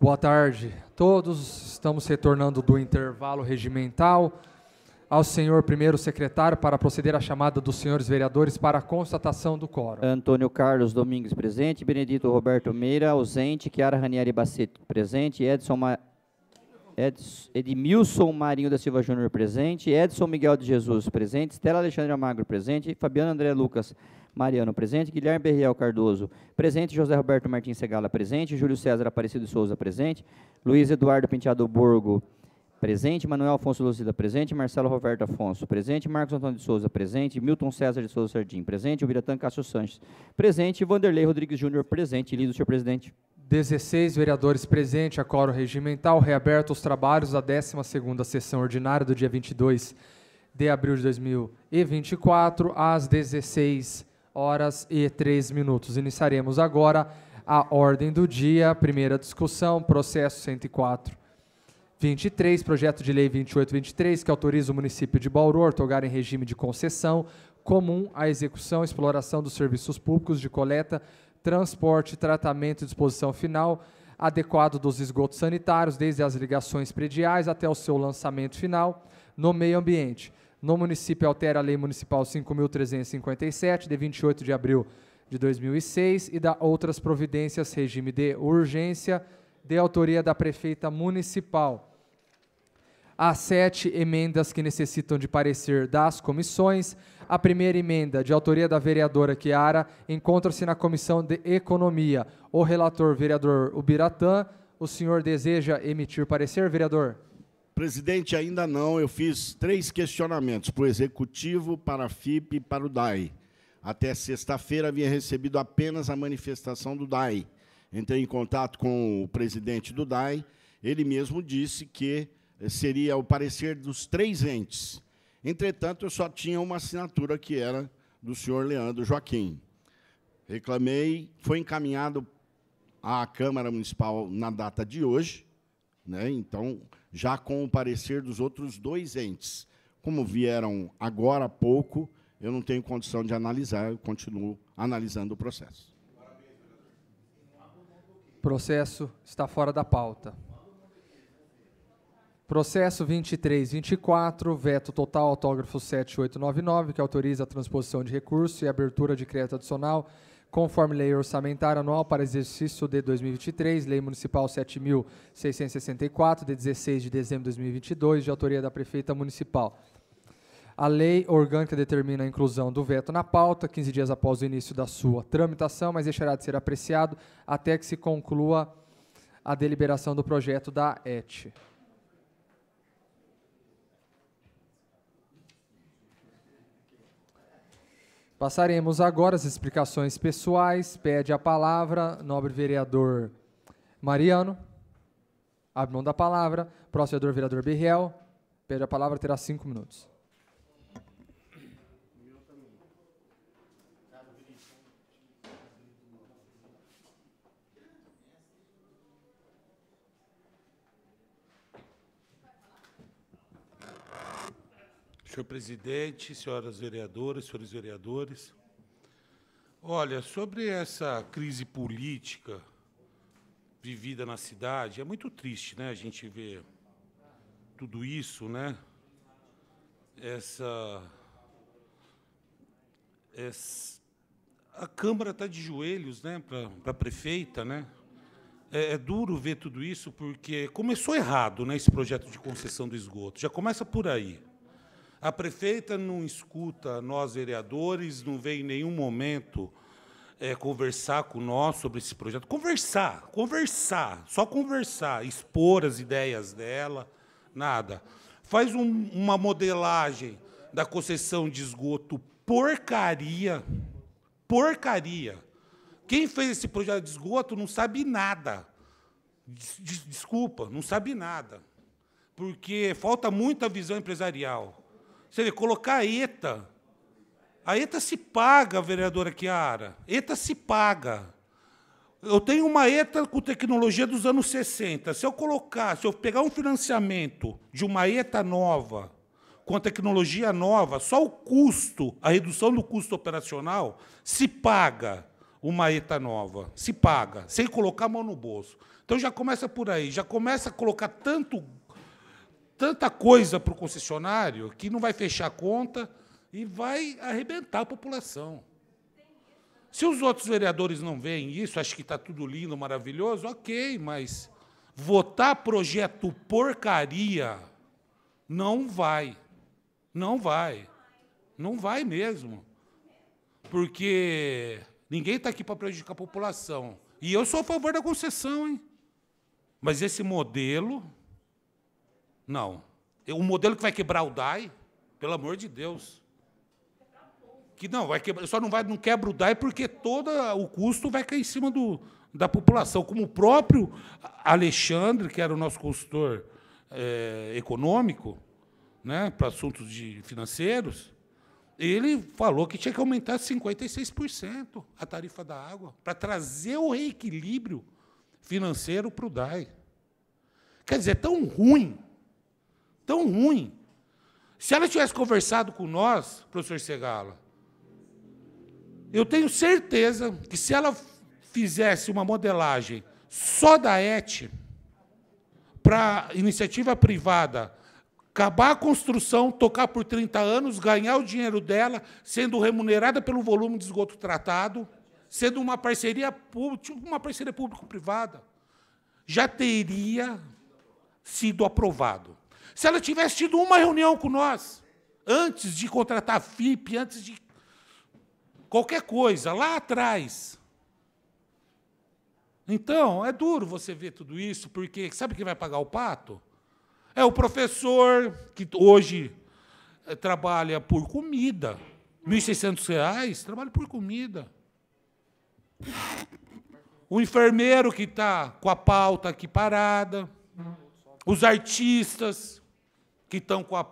Boa tarde a todos. Estamos retornando do intervalo regimental. Ao senhor primeiro secretário para proceder à chamada dos senhores vereadores para a constatação do quórum. Antônio Carlos Domingues presente, Benedito Roberto Meira ausente, Chiara Ranieri Bacete presente, Edson Ma... Edmilson Marinho da Silva Júnior presente, Edson Miguel de Jesus presente, Stella Alexandre Magro presente, Fabiano André Lucas Mariano, presente. Guilherme Berriel Cardoso, presente. José Roberto Martins Segala, presente. Júlio César Aparecido Souza, presente. Luiz Eduardo Penteado Borgo, presente. Manuel Afonso Lucida, presente. Marcelo Roberto Afonso, presente. Marcos Antônio de Souza, presente. Milton César de Souza Sardim, presente. Ubiratã Cássio Sanches, presente. Vanderlei Rodrigues Júnior, presente. Lido, senhor presidente. 16 vereadores presentes, acoro regimental, reaberto os trabalhos da 12ª sessão ordinária do dia 22 de abril de 2024 às 16 horas e três minutos. Iniciaremos agora a ordem do dia, primeira discussão, processo 104. 23, projeto de lei 2823, que autoriza o município de Bauru a ortogar em regime de concessão comum a execução e exploração dos serviços públicos de coleta, transporte, tratamento e disposição final adequado dos esgotos sanitários, desde as ligações prediais até o seu lançamento final no meio ambiente, no município altera a Lei Municipal 5.357, de 28 de abril de 2006, e dá outras providências, regime de urgência, de autoria da prefeita municipal. Há sete emendas que necessitam de parecer das comissões. A primeira emenda, de autoria da vereadora Chiara, encontra-se na Comissão de Economia. O relator, vereador Ubiratã, o senhor deseja emitir parecer, vereador? Presidente, ainda não. Eu fiz três questionamentos para o Executivo, para a FIP e para o DAI. Até sexta-feira havia recebido apenas a manifestação do DAI. Entrei em contato com o presidente do DAI. Ele mesmo disse que eh, seria o parecer dos três entes. Entretanto, eu só tinha uma assinatura, que era do senhor Leandro Joaquim. Reclamei, foi encaminhado à Câmara Municipal na data de hoje. Né? Então, já com o parecer dos outros dois entes. Como vieram agora há pouco, eu não tenho condição de analisar, eu continuo analisando o processo. Processo está fora da pauta. Processo 2324, veto total, autógrafo 7899, que autoriza a transposição de recurso e abertura de crédito adicional conforme Lei Orçamentária Anual para Exercício de 2023, Lei Municipal 7.664, de 16 de dezembro de 2022, de autoria da Prefeita Municipal. A lei orgânica determina a inclusão do veto na pauta 15 dias após o início da sua tramitação, mas deixará de ser apreciado até que se conclua a deliberação do projeto da ete. Passaremos agora as explicações pessoais. Pede a palavra, nobre vereador Mariano. Abre mão da palavra. Próximo vereador, vereador Berriel. Pede a palavra, terá cinco minutos. Senhor presidente, senhoras vereadoras, senhores vereadores. Olha, sobre essa crise política vivida na cidade, é muito triste, né, a gente ver tudo isso, né? Essa, essa a Câmara está de joelhos, né, para a prefeita, né? É, é, duro ver tudo isso porque começou errado, né, esse projeto de concessão do esgoto. Já começa por aí. A prefeita não escuta nós, vereadores, não vem em nenhum momento é, conversar com nós sobre esse projeto. Conversar, conversar, só conversar, expor as ideias dela, nada. Faz um, uma modelagem da concessão de esgoto porcaria, porcaria. Quem fez esse projeto de esgoto não sabe nada. Des, desculpa, não sabe nada. Porque falta muita visão empresarial. Você vê, colocar a ETA. A ETA se paga, vereadora Chiara. ETA se paga. Eu tenho uma ETA com tecnologia dos anos 60. Se eu colocar, se eu pegar um financiamento de uma ETA nova, com a tecnologia nova, só o custo, a redução do custo operacional, se paga uma ETA nova. Se paga, sem colocar a mão no bolso. Então já começa por aí, já começa a colocar tanto tanta coisa para o concessionário que não vai fechar a conta e vai arrebentar a população. Se os outros vereadores não veem isso, acham que está tudo lindo, maravilhoso, ok, mas votar projeto porcaria não vai. Não vai. Não vai mesmo. Porque ninguém está aqui para prejudicar a população. E eu sou a favor da concessão, hein? Mas esse modelo não. O modelo que vai quebrar o DAI, pelo amor de Deus. Que não, vai quebrar, só não vai não quebra o DAE porque todo o custo vai cair em cima do, da população. Como o próprio Alexandre, que era o nosso consultor é, econômico, né, para assuntos de financeiros, ele falou que tinha que aumentar 56% a tarifa da água para trazer o reequilíbrio financeiro para o DAE. Quer dizer, é tão ruim tão ruim. Se ela tivesse conversado com nós, professor Segala, eu tenho certeza que se ela fizesse uma modelagem só da ET para iniciativa privada, acabar a construção, tocar por 30 anos, ganhar o dinheiro dela, sendo remunerada pelo volume de esgoto tratado, sendo uma parceria pública, tipo uma parceria público-privada, já teria sido aprovado. Se ela tivesse tido uma reunião com nós, antes de contratar a FIP, antes de qualquer coisa, lá atrás. Então, é duro você ver tudo isso, porque sabe quem vai pagar o pato? É o professor, que hoje eh, trabalha por comida. R$ 1.600, trabalha por comida. O enfermeiro que está com a pauta aqui parada. Os artistas que estão com, a,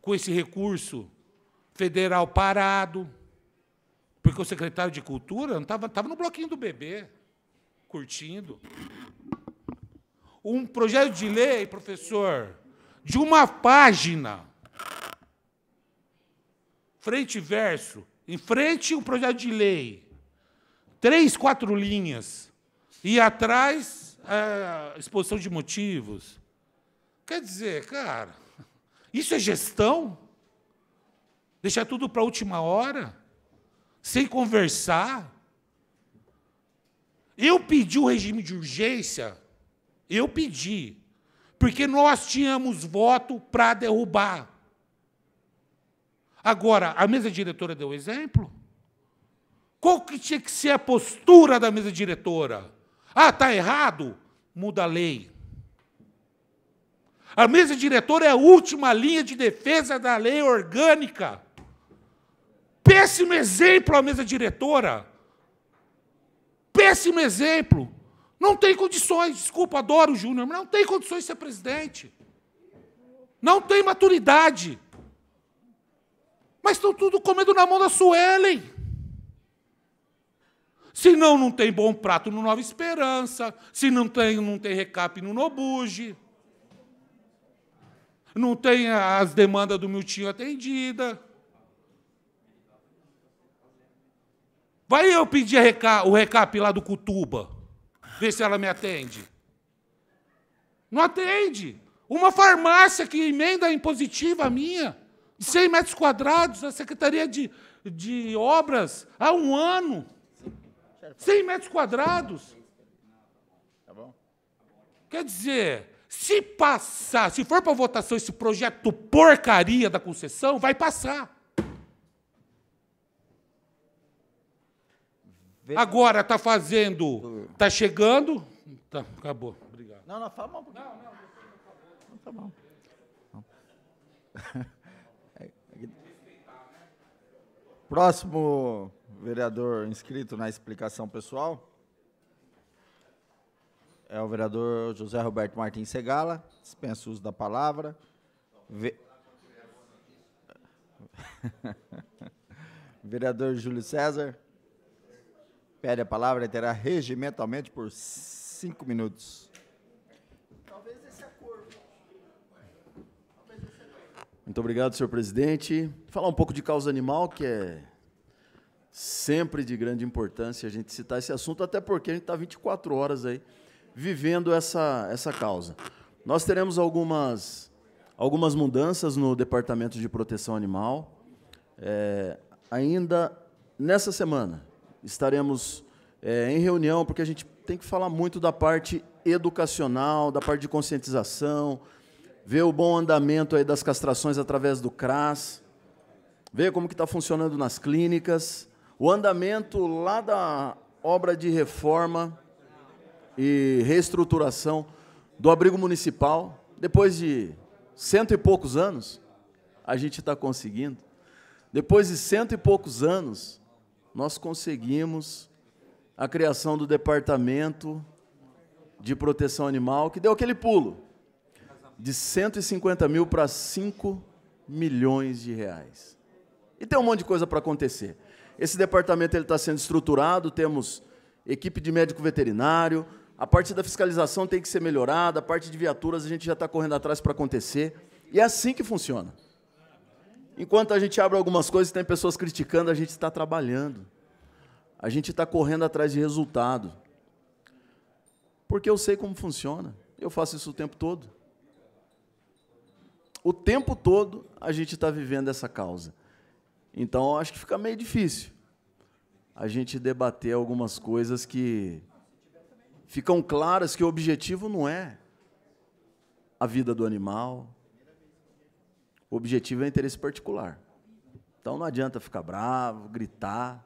com esse recurso federal parado, porque o secretário de Cultura estava tava no bloquinho do bebê, curtindo. Um projeto de lei, professor, de uma página, frente e verso, em frente um projeto de lei, três, quatro linhas, e atrás a é, exposição de motivos, Quer dizer, cara, isso é gestão? Deixar tudo para a última hora? Sem conversar? Eu pedi o regime de urgência, eu pedi, porque nós tínhamos voto para derrubar. Agora, a mesa diretora deu exemplo? Qual que tinha que ser a postura da mesa diretora? Ah, está errado? Muda a lei. A mesa diretora é a última linha de defesa da lei orgânica. Péssimo exemplo a mesa diretora. Péssimo exemplo. Não tem condições, desculpa, adoro o Júnior, mas não tem condições de ser presidente. Não tem maturidade. Mas estão tudo comendo na mão da Suelen. Se não, não tem bom prato no Nova Esperança. Se não tem, não tem recap no Nobuge não tem as demandas do tio atendida. Vai eu pedir reca o recap lá do Cutuba, ver se ela me atende. Não atende. Uma farmácia que emenda impositiva minha, de 100 metros quadrados, a Secretaria de, de Obras, há um ano. 100 metros quadrados. Tá Quer dizer, se passar, se for para votação esse projeto porcaria da concessão, vai passar. Agora está fazendo, está chegando. Tá, acabou. Obrigado. Não, não, fala mal um pouquinho. Não, não, não, tá bom. Próximo vereador inscrito na explicação pessoal é o vereador José Roberto Martins Segala. dispensa o uso da palavra. Ve... vereador Júlio César. Pede a palavra e terá regimentalmente por cinco minutos. Muito obrigado, senhor presidente. Falar um pouco de causa animal, que é sempre de grande importância a gente citar esse assunto, até porque a gente está 24 horas aí vivendo essa, essa causa. Nós teremos algumas, algumas mudanças no Departamento de Proteção Animal. É, ainda nessa semana estaremos é, em reunião, porque a gente tem que falar muito da parte educacional, da parte de conscientização, ver o bom andamento aí das castrações através do CRAS, ver como que está funcionando nas clínicas, o andamento lá da obra de reforma e reestruturação do abrigo municipal. Depois de cento e poucos anos, a gente está conseguindo. Depois de cento e poucos anos, nós conseguimos a criação do Departamento de Proteção Animal, que deu aquele pulo de 150 mil para 5 milhões de reais. E tem um monte de coisa para acontecer. Esse departamento está sendo estruturado, temos equipe de médico veterinário, a parte da fiscalização tem que ser melhorada, a parte de viaturas a gente já está correndo atrás para acontecer. E é assim que funciona. Enquanto a gente abre algumas coisas e tem pessoas criticando, a gente está trabalhando. A gente está correndo atrás de resultado. Porque eu sei como funciona. Eu faço isso o tempo todo. O tempo todo a gente está vivendo essa causa. Então acho que fica meio difícil a gente debater algumas coisas que ficam claras que o objetivo não é a vida do animal. O objetivo é interesse particular. Então não adianta ficar bravo, gritar,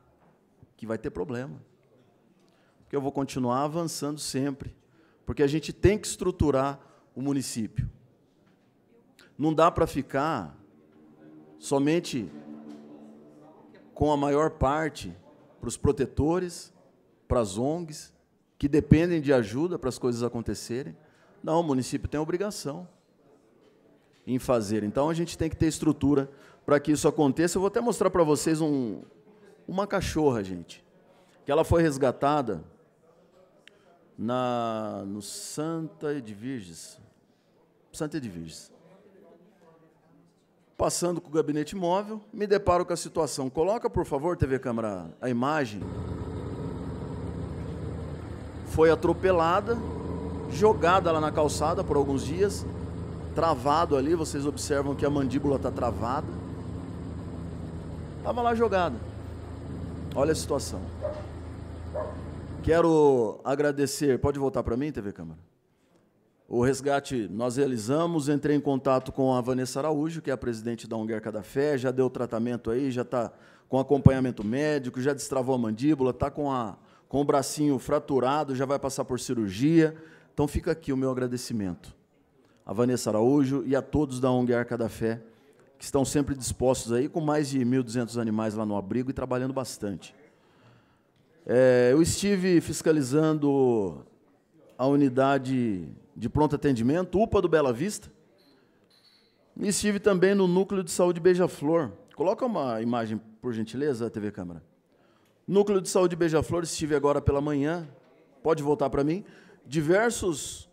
que vai ter problema. Porque eu vou continuar avançando sempre. Porque a gente tem que estruturar o município. Não dá para ficar somente com a maior parte para os protetores, para as ONGs, que dependem de ajuda para as coisas acontecerem. Não, o município tem obrigação em fazer. Então a gente tem que ter estrutura para que isso aconteça. Eu vou até mostrar para vocês um, uma cachorra, gente, que ela foi resgatada na no Santa Edviges. Santa Edviges. Passando com o gabinete móvel, me deparo com a situação. Coloca, por favor, TV Câmara, a imagem foi atropelada, jogada lá na calçada por alguns dias, travado ali, vocês observam que a mandíbula está travada. Estava lá jogada. Olha a situação. Quero agradecer, pode voltar para mim, TV Câmara? O resgate nós realizamos, entrei em contato com a Vanessa Araújo, que é a presidente da Unger Cadafé, já deu tratamento aí, já está com acompanhamento médico, já destravou a mandíbula, está com a com o bracinho fraturado, já vai passar por cirurgia. Então fica aqui o meu agradecimento a Vanessa Araújo e a todos da ONG Arca da Fé, que estão sempre dispostos aí, com mais de 1.200 animais lá no abrigo e trabalhando bastante. É, eu estive fiscalizando a unidade de pronto atendimento, UPA do Bela Vista, e estive também no núcleo de saúde Beija-Flor. Coloca uma imagem, por gentileza, TV Câmara. Núcleo de Saúde Beija-Flor, estive agora pela manhã, pode voltar para mim. Diversos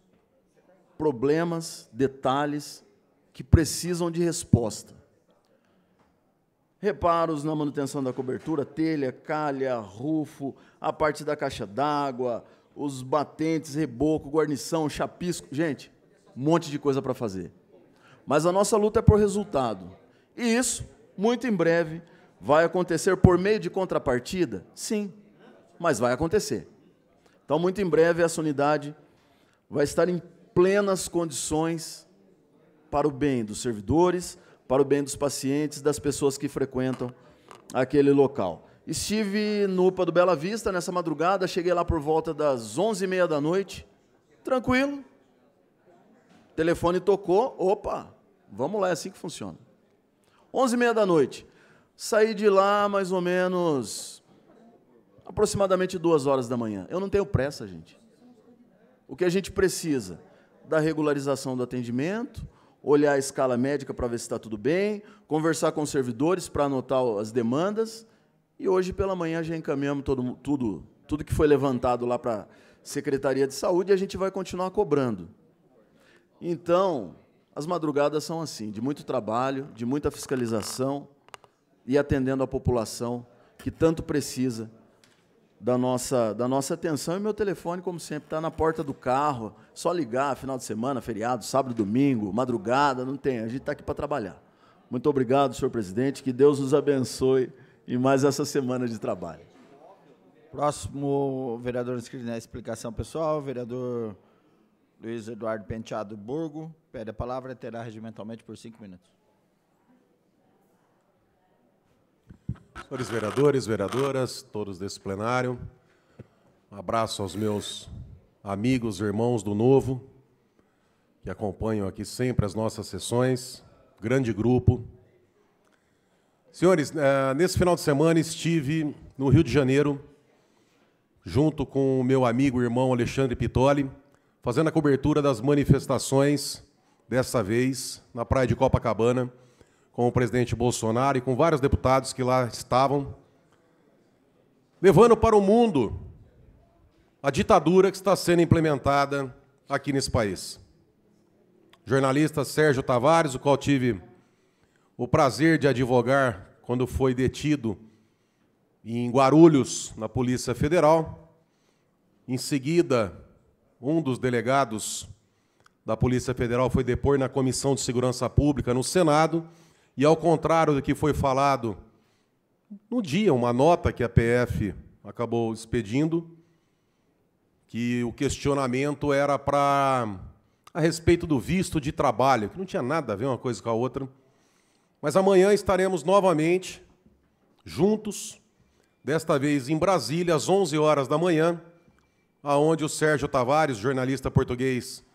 problemas, detalhes que precisam de resposta. Reparos na manutenção da cobertura, telha, calha, rufo, a parte da caixa d'água, os batentes, reboco, guarnição, chapisco. Gente, um monte de coisa para fazer. Mas a nossa luta é por resultado. E isso, muito em breve, Vai acontecer por meio de contrapartida? Sim, mas vai acontecer. Então, muito em breve, essa unidade vai estar em plenas condições para o bem dos servidores, para o bem dos pacientes, das pessoas que frequentam aquele local. Estive no UPA do Bela Vista nessa madrugada, cheguei lá por volta das 11h30 da noite, tranquilo. O telefone tocou, opa, vamos lá, é assim que funciona. 11h30 da noite, Saí de lá mais ou menos aproximadamente duas horas da manhã. Eu não tenho pressa, gente. O que a gente precisa? Da regularização do atendimento, olhar a escala médica para ver se está tudo bem, conversar com os servidores para anotar as demandas. E hoje pela manhã já encaminhamos todo, tudo, tudo que foi levantado lá para a Secretaria de Saúde e a gente vai continuar cobrando. Então, as madrugadas são assim, de muito trabalho, de muita fiscalização e atendendo a população que tanto precisa da nossa, da nossa atenção. E meu telefone, como sempre, está na porta do carro. Só ligar, final de semana, feriado, sábado, domingo, madrugada, não tem. A gente está aqui para trabalhar. Muito obrigado, senhor presidente. Que Deus nos abençoe em mais essa semana de trabalho. Próximo, vereador inscrito na explicação pessoal, vereador Luiz Eduardo Penteado Burgo, pede a palavra e terá regimentalmente por cinco minutos. Senhores vereadores, vereadoras, todos desse plenário, um abraço aos meus amigos, irmãos do Novo, que acompanham aqui sempre as nossas sessões, grande grupo. Senhores, eh, nesse final de semana estive no Rio de Janeiro, junto com o meu amigo e irmão Alexandre Pitoli, fazendo a cobertura das manifestações, dessa vez, na praia de Copacabana, com o presidente Bolsonaro e com vários deputados que lá estavam, levando para o mundo a ditadura que está sendo implementada aqui nesse país. O jornalista Sérgio Tavares, o qual tive o prazer de advogar quando foi detido em Guarulhos, na Polícia Federal. Em seguida, um dos delegados da Polícia Federal foi depor na Comissão de Segurança Pública no Senado e ao contrário do que foi falado no dia, uma nota que a PF acabou expedindo, que o questionamento era para a respeito do visto de trabalho, que não tinha nada a ver uma coisa com a outra. Mas amanhã estaremos novamente juntos, desta vez em Brasília, às 11 horas da manhã, aonde o Sérgio Tavares, jornalista português,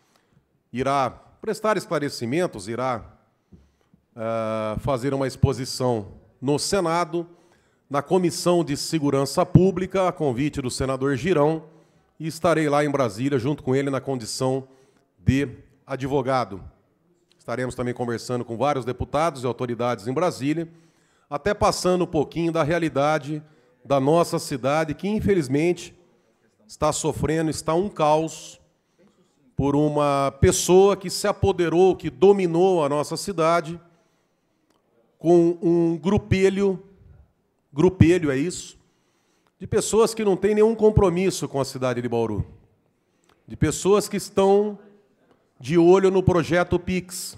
irá prestar esclarecimentos, irá ah, fazer uma exposição no Senado, na Comissão de Segurança Pública, a convite do senador Girão, e estarei lá em Brasília junto com ele na condição de advogado. Estaremos também conversando com vários deputados e autoridades em Brasília, até passando um pouquinho da realidade da nossa cidade, que infelizmente está sofrendo, está um caos por uma pessoa que se apoderou, que dominou a nossa cidade com um grupelho, grupelho é isso, de pessoas que não têm nenhum compromisso com a cidade de Bauru, de pessoas que estão de olho no projeto Pix.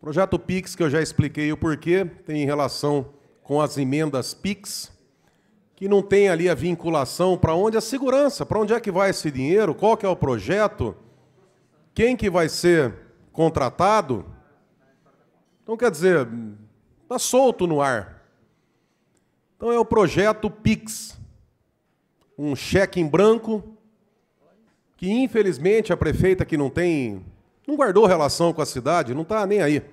Projeto Pix, que eu já expliquei o porquê, tem relação com as emendas Pix, que não tem ali a vinculação para onde a segurança, para onde é que vai esse dinheiro, qual que é o projeto, quem que vai ser contratado, então, quer dizer, está solto no ar. Então, é o projeto PIX um cheque em branco que, infelizmente, a prefeita que não tem. não guardou relação com a cidade, não está nem aí. O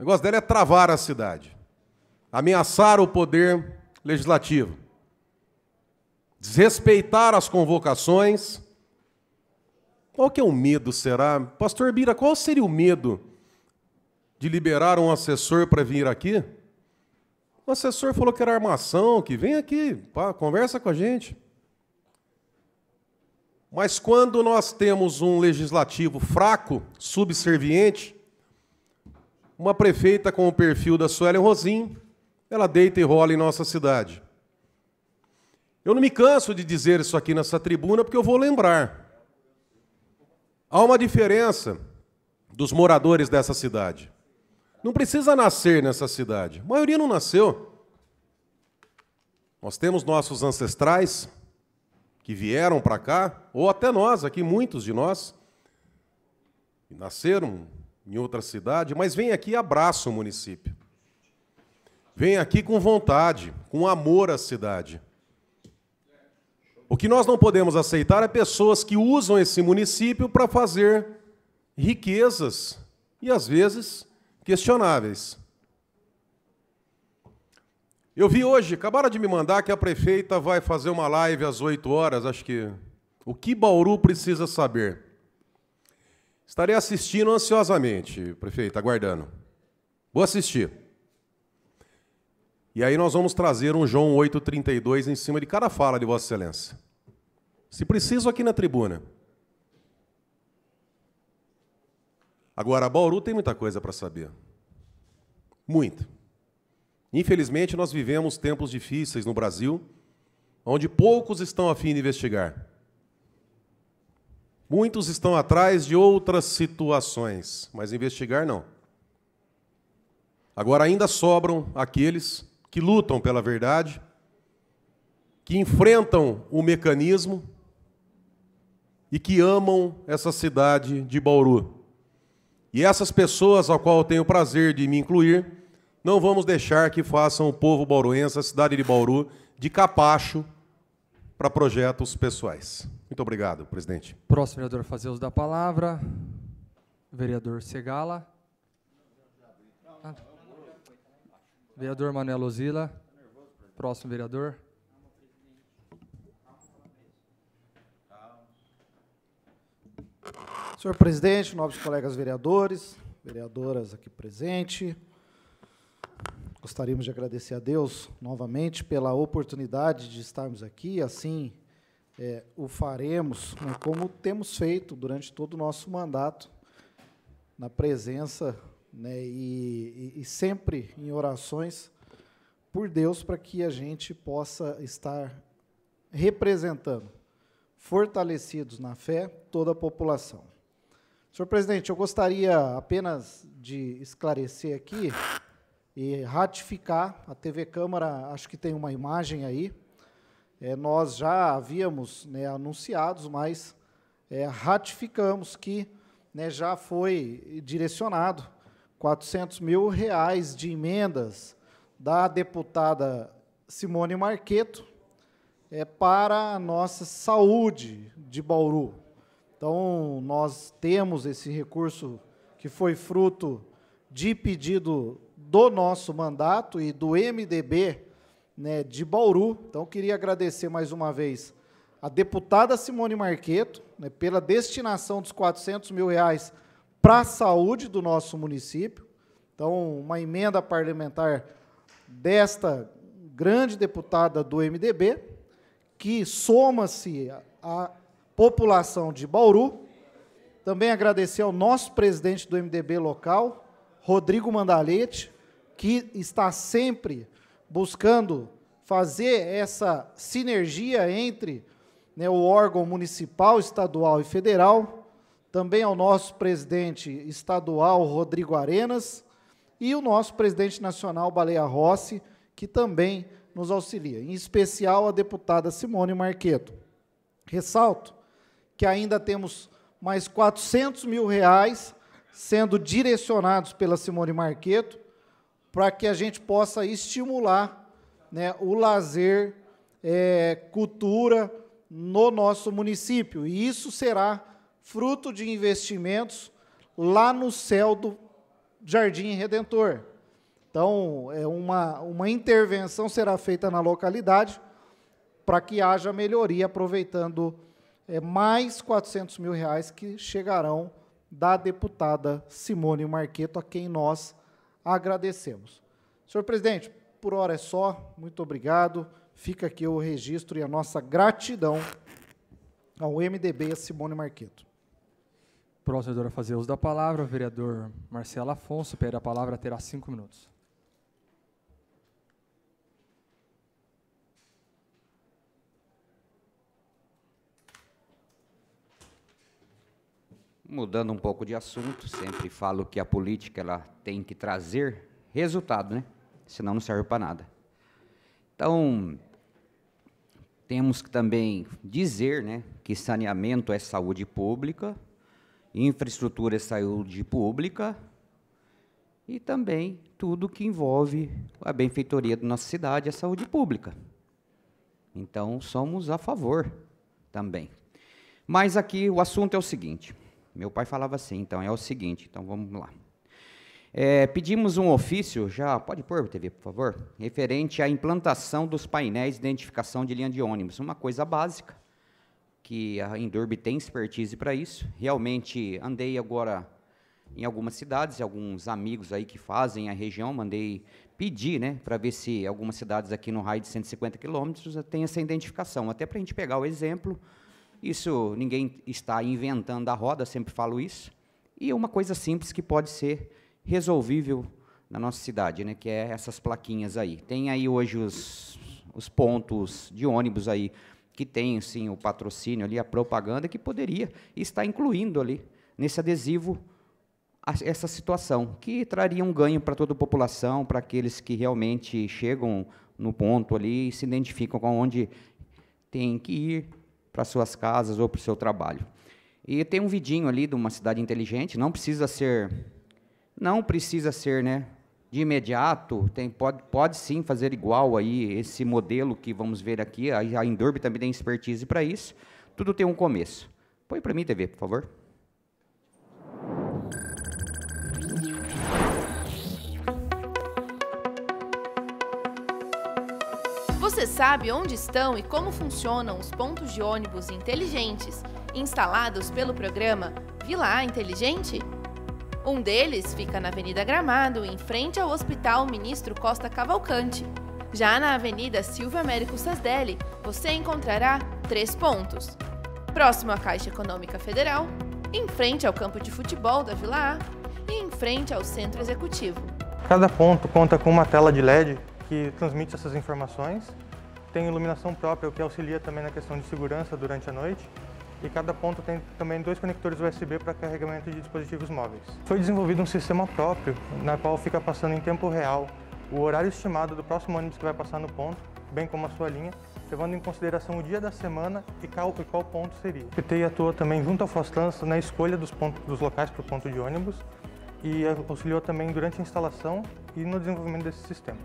negócio dela é travar a cidade, ameaçar o poder legislativo, desrespeitar as convocações. Qual que é o medo, será? Pastor Bira, qual seria o medo de liberar um assessor para vir aqui? O assessor falou que era armação, que vem aqui, pá, conversa com a gente. Mas quando nós temos um legislativo fraco, subserviente, uma prefeita com o perfil da Suelen Rosim, ela deita e rola em nossa cidade. Eu não me canso de dizer isso aqui nessa tribuna, porque eu vou lembrar. Há uma diferença dos moradores dessa cidade. Não precisa nascer nessa cidade. A maioria não nasceu. Nós temos nossos ancestrais que vieram para cá, ou até nós, aqui muitos de nós, que nasceram em outra cidade, mas vem aqui e abraça o município. Vem aqui com vontade, com amor à cidade. O que nós não podemos aceitar é pessoas que usam esse município para fazer riquezas e às vezes questionáveis. Eu vi hoje, acabaram de me mandar que a prefeita vai fazer uma live às 8 horas, acho que. O que Bauru precisa saber? Estarei assistindo ansiosamente, prefeita, aguardando. Vou assistir. E aí nós vamos trazer um João 8,32 em cima de cada fala de Vossa Excelência. Se preciso, aqui na tribuna. Agora, Bauru tem muita coisa para saber. Muita. Infelizmente, nós vivemos tempos difíceis no Brasil, onde poucos estão a fim de investigar. Muitos estão atrás de outras situações, mas investigar não. Agora, ainda sobram aqueles que lutam pela verdade, que enfrentam o mecanismo e que amam essa cidade de Bauru. E essas pessoas, a qual eu tenho o prazer de me incluir, não vamos deixar que façam o povo bauruense, a cidade de Bauru, de capacho para projetos pessoais. Muito obrigado, presidente. Próximo vereador fazer uso da palavra. Vereador Segala. Tá. Vereador Manuel Ozila. Próximo vereador. Senhor presidente, nobres colegas vereadores, vereadoras aqui presente, gostaríamos de agradecer a Deus novamente pela oportunidade de estarmos aqui, assim é, o faremos, né, como temos feito durante todo o nosso mandato, na presença né, e, e, sempre em orações por Deus para que a gente possa estar representando, fortalecidos na fé, toda a população. Senhor presidente, eu gostaria apenas de esclarecer aqui e ratificar. A TV Câmara, acho que tem uma imagem aí. É, nós já havíamos né, anunciados, mas é, ratificamos que né, já foi direcionado 400 mil reais de emendas da deputada Simone Marqueto é, para a nossa saúde de Bauru. Então, nós temos esse recurso que foi fruto de pedido do nosso mandato e do MDB né, de Bauru. Então, queria agradecer mais uma vez a deputada Simone Marqueto né, pela destinação dos 400 mil reais para a saúde do nosso município. Então, uma emenda parlamentar desta grande deputada do MDB, que soma-se a, população de Bauru. Também agradecer ao nosso presidente do MDB local, Rodrigo Mandalete, que está sempre buscando fazer essa sinergia entre né, o órgão municipal, estadual e federal. Também ao nosso presidente estadual, Rodrigo Arenas, e o nosso presidente nacional, Baleia Rossi, que também nos auxilia, em especial a deputada Simone Marqueto. Ressalto que ainda temos mais 400 mil reais sendo direcionados pela Simone Marqueto para que a gente possa estimular né, o lazer, é, cultura no nosso município. E isso será fruto de investimentos lá no céu do Jardim Redentor. Então, é uma, uma intervenção será feita na localidade para que haja melhoria aproveitando o é, mais 400 mil reais que chegarão da deputada Simone Marqueto, a quem nós agradecemos. Senhor presidente, por hora é só, muito obrigado. Fica aqui o registro e a nossa gratidão ao MDB e a Simone Marqueto. Próximo a fazer uso da palavra, o vereador Marcelo Afonso. Pede a palavra, terá cinco minutos. mudando um pouco de assunto, sempre falo que a política ela tem que trazer resultado, né? Senão não serve para nada. Então, temos que também dizer, né, que saneamento é saúde pública, infraestrutura é saúde pública e também tudo que envolve a benfeitoria da nossa cidade, a saúde pública. Então, somos a favor também. Mas aqui o assunto é o seguinte: meu pai falava assim, então é o seguinte, então vamos lá. É, pedimos um ofício, já pode pôr, TV, por favor, referente à implantação dos painéis de identificação de linha de ônibus, uma coisa básica, que a Endurb tem expertise para isso. Realmente andei agora em algumas cidades, alguns amigos aí que fazem a região, mandei pedir, né, para ver se algumas cidades aqui no raio de 150 quilômetros eh, têm essa identificação, até para a gente pegar o exemplo isso ninguém está inventando a roda, sempre falo isso. E uma coisa simples que pode ser resolvível na nossa cidade, né, que é essas plaquinhas aí. Tem aí hoje os, os pontos de ônibus aí que tem sim o patrocínio ali, a propaganda que poderia estar incluindo ali nesse adesivo essa situação, que traria um ganho para toda a população, para aqueles que realmente chegam no ponto ali e se identificam com onde tem que ir, para suas casas ou para o seu trabalho. E tem um vidinho ali de uma cidade inteligente, não precisa ser, não precisa ser, né, de imediato, tem, pode, pode sim fazer igual aí esse modelo que vamos ver aqui, a, Endurbe também tem expertise para isso, tudo tem um começo. Põe para mim, TV, por favor. sabe onde estão e como funcionam os pontos de ônibus inteligentes instalados pelo programa Vila Inteligente? Um deles fica na Avenida Gramado, em frente ao Hospital Ministro Costa Cavalcante. Já na Avenida Silvio Américo Sasdelli, você encontrará três pontos. Próximo à Caixa Econômica Federal, em frente ao campo de futebol da Vila A e em frente ao Centro Executivo. Cada ponto conta com uma tela de LED que transmite essas informações tem iluminação própria, o que auxilia também na questão de segurança durante a noite. E cada ponto tem também dois conectores USB para carregamento de dispositivos móveis. Foi desenvolvido um sistema próprio, na qual fica passando em tempo real o horário estimado do próximo ônibus que vai passar no ponto, bem como a sua linha, levando em consideração o dia da semana e qual, e qual ponto seria. O PTI atua também junto ao Fostrans na escolha dos, pontos, dos locais para o ponto de ônibus e auxiliou também durante a instalação e no desenvolvimento desse sistema.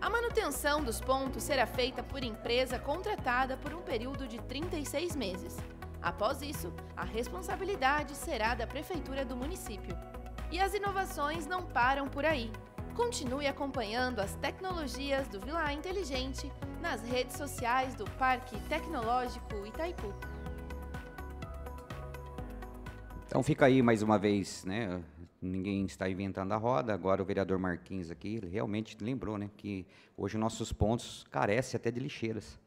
A manutenção dos pontos será feita por empresa contratada por um período de 36 meses. Após isso, a responsabilidade será da Prefeitura do município. E as inovações não param por aí. Continue acompanhando as tecnologias do Vila Inteligente nas redes sociais do Parque Tecnológico Itaipu. Então fica aí mais uma vez, né, ninguém está inventando a roda. Agora o vereador Marquinhos aqui realmente lembrou, né, que hoje nossos pontos carecem até de lixeiras.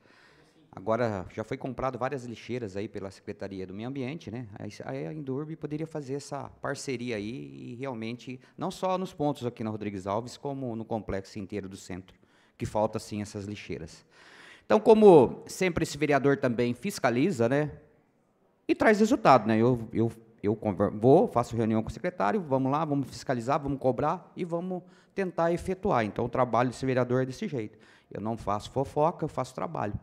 Agora já foi comprado várias lixeiras aí pela Secretaria do Meio Ambiente, né? Aí a Indurb poderia fazer essa parceria aí e realmente não só nos pontos aqui na Rodrigues Alves, como no complexo inteiro do centro, que falta sim essas lixeiras. Então, como sempre esse vereador também fiscaliza, né? E traz resultado, né? Eu, eu eu vou, faço reunião com o secretário, vamos lá, vamos fiscalizar, vamos cobrar e vamos tentar efetuar. Então, o trabalho desse vereador é desse jeito. Eu não faço fofoca, eu faço trabalho.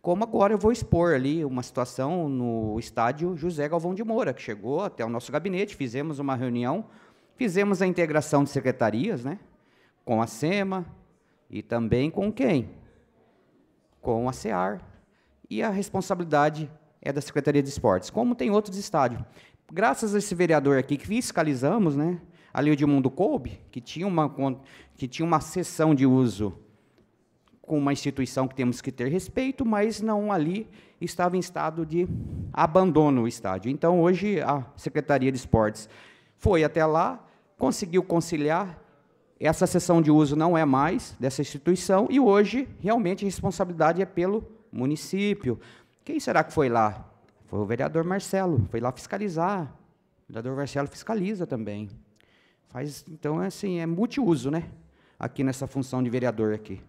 Como agora eu vou expor ali uma situação no estádio José Galvão de Moura, que chegou até o nosso gabinete, fizemos uma reunião, fizemos a integração de secretarias, né? Com a SEMA e também com quem? Com a SEAR. E a responsabilidade é da Secretaria de Esportes, como tem outros estádios. Graças a esse vereador aqui que fiscalizamos, né? Ali o Edmundo Coube, que tinha uma que tinha uma sessão de uso com uma instituição que temos que ter respeito, mas não ali estava em estado de abandono o estádio. Então hoje a Secretaria de Esportes foi até lá, conseguiu conciliar essa sessão de uso não é mais dessa instituição e hoje realmente a responsabilidade é pelo município. Quem será que foi lá foi o vereador Marcelo, foi lá fiscalizar. O vereador Marcelo fiscaliza também. Faz, então, é assim, é multiuso, né? Aqui nessa função de vereador aqui.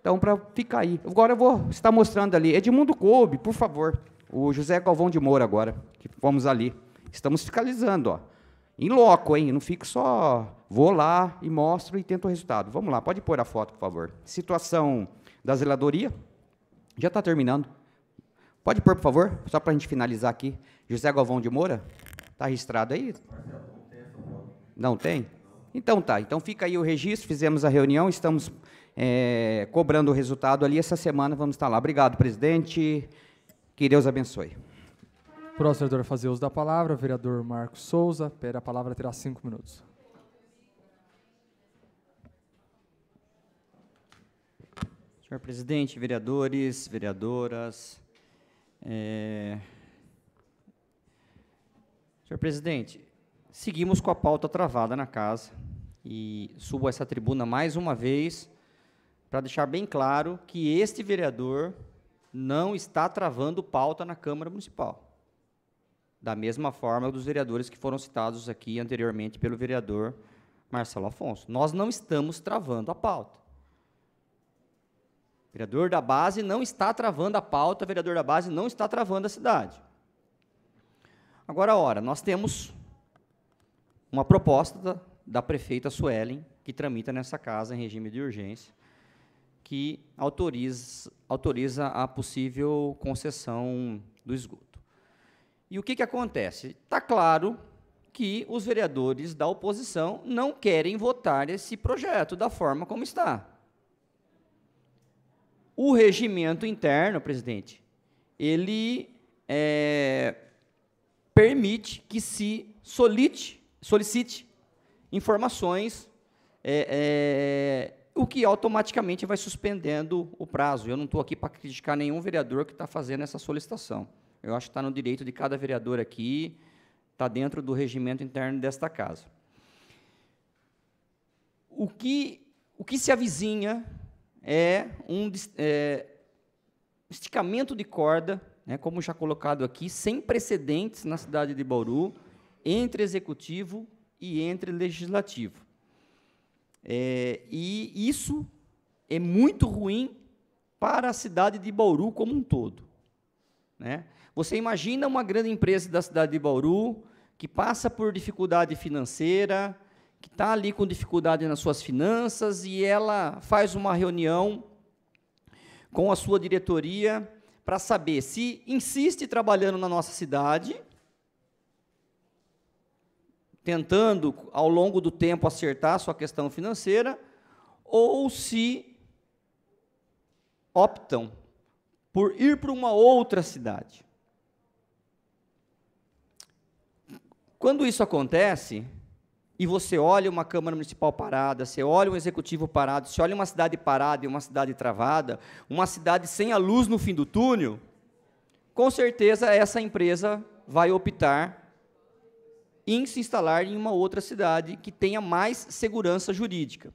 Então, para ficar aí. Agora eu vou estar mostrando ali. Edmundo Coube, por favor. O José Galvão de Moura agora, que fomos ali. Estamos fiscalizando, ó. Em loco, hein? não fico só. Vou lá e mostro e tento o resultado. Vamos lá, pode pôr a foto, por favor. Situação da zeladoria. Já está terminando. Pode pôr, por favor, só para a gente finalizar aqui. José Galvão de Moura, está registrado aí? Não tem? Então tá, então fica aí o registro, fizemos a reunião, estamos é, cobrando o resultado ali, essa semana vamos estar lá. Obrigado, presidente, que Deus abençoe. Próximo vereador fazer uso da palavra, o vereador Marcos Souza, pera a palavra, terá cinco minutos. Senhor presidente, vereadores, vereadoras, é... Senhor presidente, seguimos com a pauta travada na casa e subo essa tribuna mais uma vez para deixar bem claro que este vereador não está travando pauta na Câmara Municipal. Da mesma forma é dos vereadores que foram citados aqui anteriormente pelo vereador Marcelo Afonso. Nós não estamos travando a pauta vereador da base não está travando a pauta, vereador da base não está travando a cidade. Agora, ora, nós temos uma proposta da, da prefeita Suelen, que tramita nessa casa em regime de urgência, que autoriza, autoriza a possível concessão do esgoto. E o que, que acontece? Está claro que os vereadores da oposição não querem votar esse projeto da forma como está. O regimento interno, presidente, ele é, permite que se solite, solicite informações, é, é, o que automaticamente vai suspendendo o prazo. Eu não estou aqui para criticar nenhum vereador que está fazendo essa solicitação. Eu acho que está no direito de cada vereador aqui, está dentro do regimento interno desta casa. O que, o que se avizinha é um é, esticamento de corda, né, como já colocado aqui, sem precedentes na cidade de Bauru, entre executivo e entre legislativo. É, e isso é muito ruim para a cidade de Bauru como um todo. Né? Você imagina uma grande empresa da cidade de Bauru que passa por dificuldade financeira, que está ali com dificuldade nas suas finanças e ela faz uma reunião com a sua diretoria para saber se insiste trabalhando na nossa cidade, tentando ao longo do tempo acertar a sua questão financeira, ou se optam por ir para uma outra cidade. Quando isso acontece, e você olha uma Câmara Municipal parada, você olha um executivo parado, você olha uma cidade parada e uma cidade travada, uma cidade sem a luz no fim do túnel, com certeza essa empresa vai optar em se instalar em uma outra cidade que tenha mais segurança jurídica.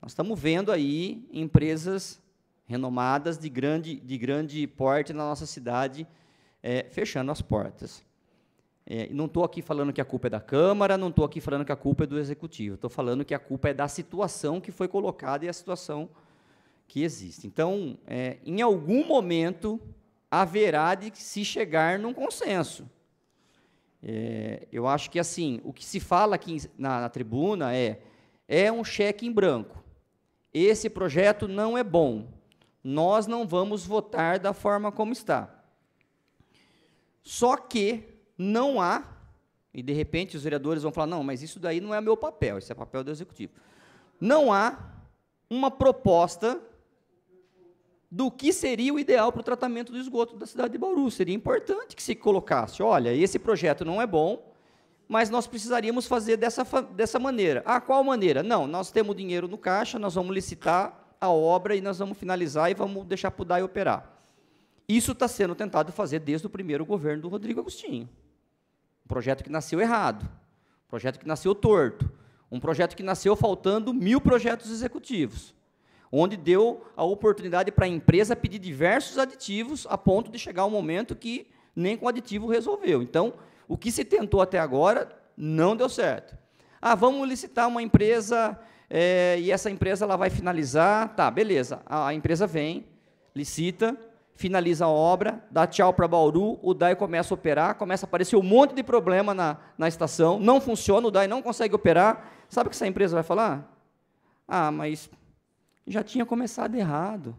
Nós estamos vendo aí empresas renomadas de grande, de grande porte na nossa cidade é, fechando as portas. É, não estou aqui falando que a culpa é da Câmara, não estou aqui falando que a culpa é do Executivo, estou falando que a culpa é da situação que foi colocada e a situação que existe. Então, é, em algum momento, haverá de se chegar num consenso. É, eu acho que, assim, o que se fala aqui na, na tribuna é, é um cheque em branco. Esse projeto não é bom. Nós não vamos votar da forma como está. Só que não há, e de repente os vereadores vão falar: não, mas isso daí não é meu papel, isso é papel do executivo. Não há uma proposta do que seria o ideal para o tratamento do esgoto da cidade de Bauru. Seria importante que se colocasse: olha, esse projeto não é bom, mas nós precisaríamos fazer dessa, dessa maneira. Ah, qual maneira? Não, nós temos dinheiro no caixa, nós vamos licitar a obra e nós vamos finalizar e vamos deixar para o DAI operar. Isso está sendo tentado fazer desde o primeiro governo do Rodrigo Agostinho. Um projeto que nasceu errado, um projeto que nasceu torto, um projeto que nasceu faltando mil projetos executivos, onde deu a oportunidade para a empresa pedir diversos aditivos a ponto de chegar um momento que nem com aditivo resolveu. Então, o que se tentou até agora não deu certo. Ah, vamos licitar uma empresa é, e essa empresa ela vai finalizar. Tá, beleza. A, a empresa vem, licita, finaliza a obra, dá tchau para Bauru, o DAI começa a operar, começa a aparecer um monte de problema na, na estação, não funciona, o DAI não consegue operar. Sabe o que essa empresa vai falar? Ah, mas já tinha começado errado.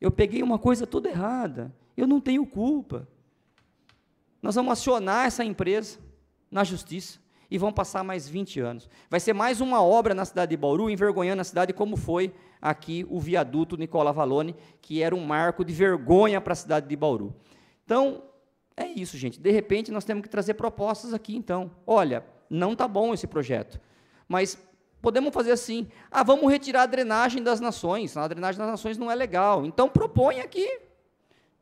Eu peguei uma coisa toda errada. Eu não tenho culpa. Nós vamos acionar essa empresa na justiça e vão passar mais 20 anos. Vai ser mais uma obra na cidade de Bauru, envergonhando a cidade como foi aqui o viaduto Nicola Valone, que era um marco de vergonha para a cidade de Bauru. Então, é isso, gente. De repente, nós temos que trazer propostas aqui, então. Olha, não está bom esse projeto, mas podemos fazer assim. Ah, vamos retirar a drenagem das nações. A drenagem das nações não é legal. Então, propõe aqui.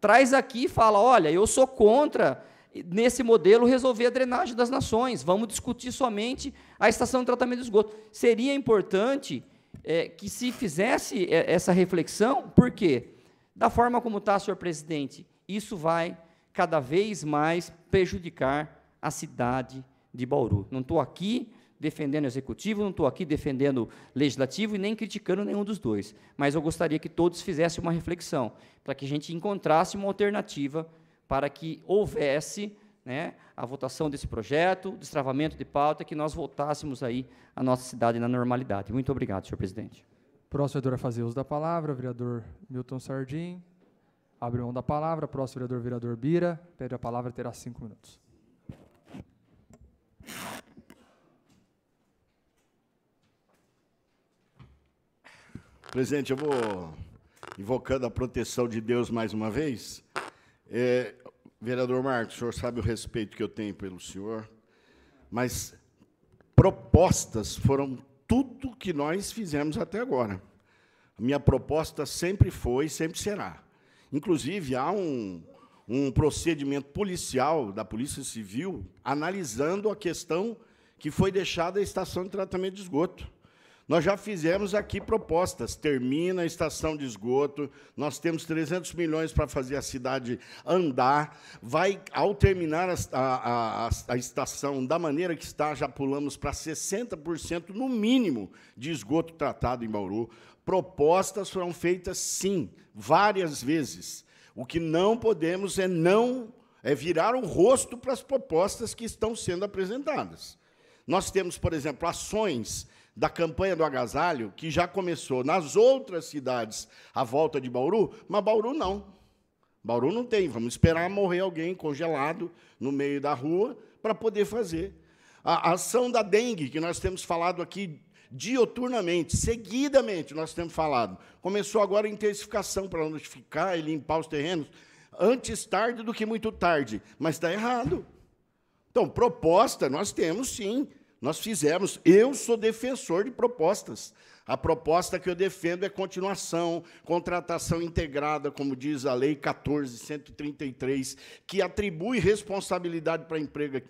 Traz aqui e fala, olha, eu sou contra nesse modelo resolver a drenagem das nações. Vamos discutir somente a estação de tratamento de esgoto. Seria importante é, que se fizesse é, essa reflexão, por quê? Da forma como está, senhor presidente, isso vai cada vez mais prejudicar a cidade de Bauru. Não estou aqui defendendo o executivo, não estou aqui defendendo o legislativo e nem criticando nenhum dos dois, mas eu gostaria que todos fizessem uma reflexão, para que a gente encontrasse uma alternativa para que houvesse né, a votação desse projeto, destravamento de pauta, que nós voltássemos aí a nossa cidade na normalidade. Muito obrigado, senhor presidente. Próximo vereador a fazer uso da palavra, vereador Milton Sardim. Abre mão da palavra. Próximo vereador, vereador Bira. Pede a palavra, terá cinco minutos. Presidente, eu vou invocando a proteção de Deus mais uma vez. É, Vereador Marcos, o senhor sabe o respeito que eu tenho pelo senhor, mas propostas foram tudo que nós fizemos até agora. A minha proposta sempre foi e sempre será. Inclusive, há um, um procedimento policial da Polícia Civil analisando a questão que foi deixada a estação de tratamento de esgoto. Nós já fizemos aqui propostas. Termina a estação de esgoto, nós temos 300 milhões para fazer a cidade andar. Vai, ao terminar a, a, a, a estação da maneira que está, já pulamos para 60% no mínimo de esgoto tratado em Bauru. Propostas foram feitas, sim, várias vezes. O que não podemos é não é virar o rosto para as propostas que estão sendo apresentadas. Nós temos, por exemplo, ações da campanha do agasalho, que já começou nas outras cidades à volta de Bauru, mas Bauru não. Bauru não tem. Vamos esperar morrer alguém congelado no meio da rua para poder fazer. A ação da dengue, que nós temos falado aqui dioturnamente, seguidamente, nós temos falado. Começou agora a intensificação para notificar e limpar os terrenos. Antes tarde do que muito tarde, mas está errado. Então, proposta nós temos sim. Nós fizemos, eu sou defensor de propostas. A proposta que eu defendo é continuação, contratação integrada, como diz a Lei 14133, que atribui responsabilidade para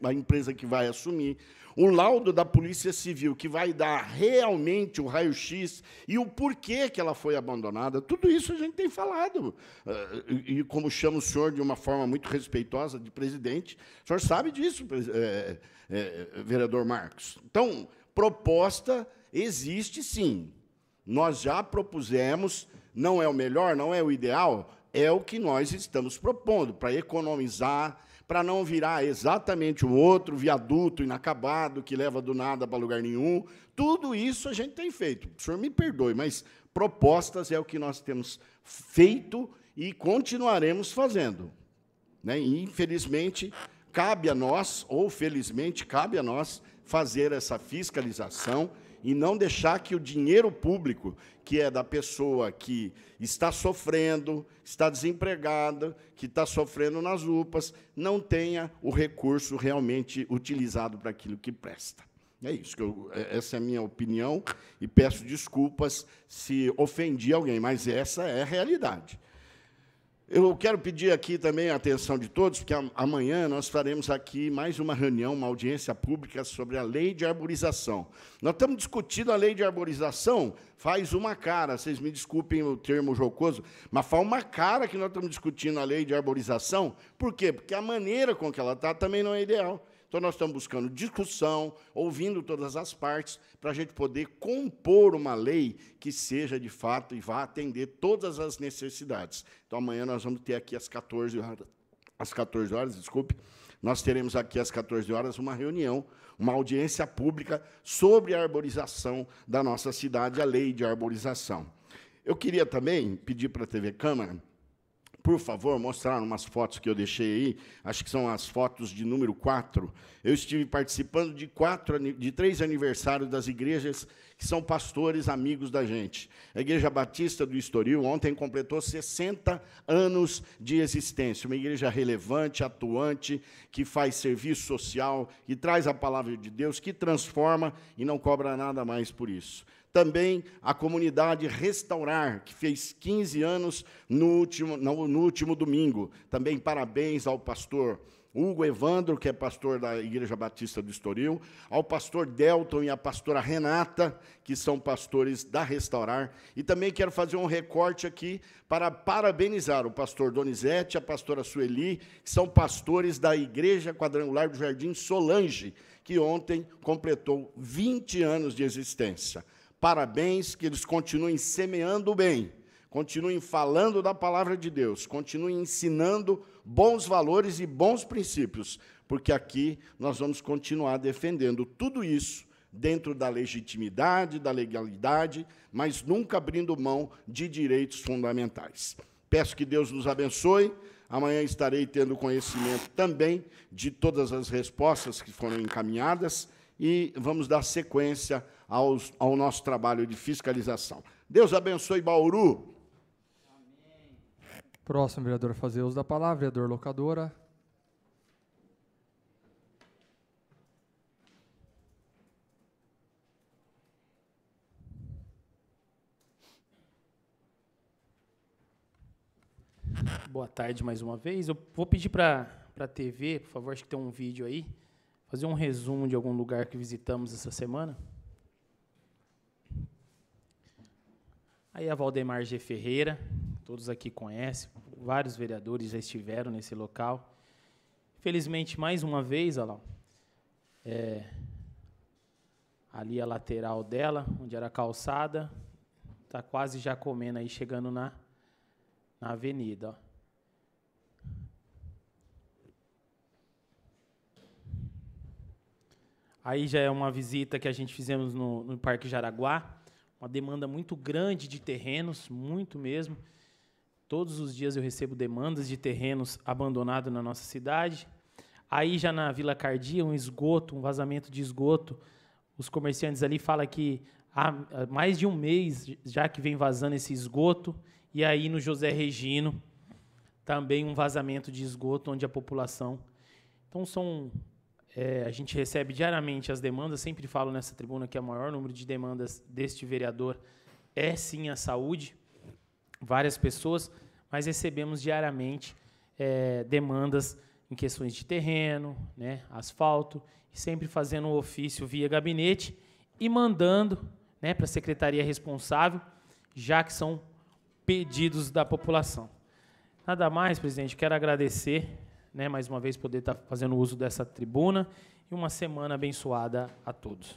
a, empresa que vai assumir, o laudo da Polícia Civil, que vai dar realmente o raio-x e o porquê que ela foi abandonada. Tudo isso a gente tem falado. Eh, e como chama o senhor de uma forma muito respeitosa de presidente, o senhor sabe disso, é, é, vereador Marcos. Então, proposta existe sim. Nós já propusemos, não é o melhor, não é o ideal, é o que nós estamos propondo para economizar, para não virar exatamente um outro viaduto inacabado que leva do nada para lugar nenhum. Tudo isso a gente tem feito. O senhor me perdoe, mas propostas é o que nós temos feito e continuaremos fazendo. Né? Infelizmente, cabe a nós, ou felizmente, cabe a nós fazer essa fiscalização e não deixar que o dinheiro público, que é da pessoa que está sofrendo, está desempregada, que está sofrendo nas UPAs, não tenha o recurso realmente utilizado para aquilo que presta. É isso, que eu, é, essa é a minha opinião e peço desculpas se ofendi alguém, mas essa é a realidade. Eu quero pedir aqui também a atenção de todos, porque amanhã nós faremos aqui mais uma reunião, uma audiência pública sobre a lei de arborização. Nós estamos discutindo a lei de arborização, faz uma cara, vocês me desculpem o termo jocoso, mas faz uma cara que nós estamos discutindo a lei de arborização, por quê? Porque a maneira com que ela está também não é ideal. Então, nós estamos buscando discussão, ouvindo todas as partes, para a gente poder compor uma lei que seja, de fato, e vá atender todas as necessidades. Então, amanhã nós vamos ter aqui às 14 horas, às 14 horas desculpe, nós teremos aqui às 14 horas uma reunião, uma audiência pública sobre a arborização da nossa cidade, a lei de arborização. Eu queria também pedir para a TV Câmara por favor, mostrar umas fotos que eu deixei aí, acho que são as fotos de número 4. Eu estive participando de, quatro, de três aniversários das igrejas que são pastores amigos da gente. A Igreja Batista do Estoril ontem completou 60 anos de existência, uma igreja relevante, atuante, que faz serviço social, que traz a palavra de Deus, que transforma e não cobra nada mais por isso também a comunidade Restaurar, que fez 15 anos no último, no, no último domingo. Também parabéns ao pastor Hugo Evandro, que é pastor da Igreja Batista do Estoril, ao pastor Delton e à pastora Renata, que são pastores da Restaurar. E também quero fazer um recorte aqui para parabenizar o pastor Donizete, a pastora Sueli, que são pastores da Igreja Quadrangular do Jardim Solange, que ontem completou 20 anos de existência. Parabéns, que eles continuem semeando o bem, continuem falando da palavra de Deus, continuem ensinando o bons valores e bons princípios, porque aqui nós vamos continuar defendendo tudo isso dentro da legitimidade, da legalidade, mas nunca abrindo mão de direitos fundamentais. Peço que Deus nos abençoe. Amanhã estarei tendo conhecimento também de todas as respostas que foram encaminhadas e vamos dar sequência aos, ao nosso trabalho de fiscalização. Deus abençoe Bauru. Próximo, vereador, fazer uso da palavra. Vereador Locadora. Boa tarde mais uma vez. Eu vou pedir para a TV, por favor, acho que tem um vídeo aí, fazer um resumo de algum lugar que visitamos essa semana. Aí a Valdemar G. Ferreira, todos aqui conhecem, vários vereadores já estiveram nesse local. Infelizmente, mais uma vez, olha lá, é, ali a lateral dela, onde era a calçada, está quase já comendo aí, chegando na, na avenida. Ó. Aí já é uma visita que a gente fizemos no, no Parque Jaraguá, uma demanda muito grande de terrenos, muito mesmo. Todos os dias eu recebo demandas de terrenos abandonados na nossa cidade. Aí já na Vila Cardia, um esgoto, um vazamento de esgoto. Os comerciantes ali falam que há mais de um mês já que vem vazando esse esgoto. E aí no José Regino, também um vazamento de esgoto onde a população. Então são. É, a gente recebe diariamente as demandas, sempre falo nessa tribuna que o maior número de demandas deste vereador é sim a saúde várias pessoas, mas recebemos diariamente é, demandas em questões de terreno, né, asfalto, sempre fazendo o ofício via gabinete e mandando né, para a secretaria responsável, já que são pedidos da população. Nada mais, presidente, quero agradecer né, mais uma vez poder estar tá fazendo uso dessa tribuna e uma semana abençoada a todos.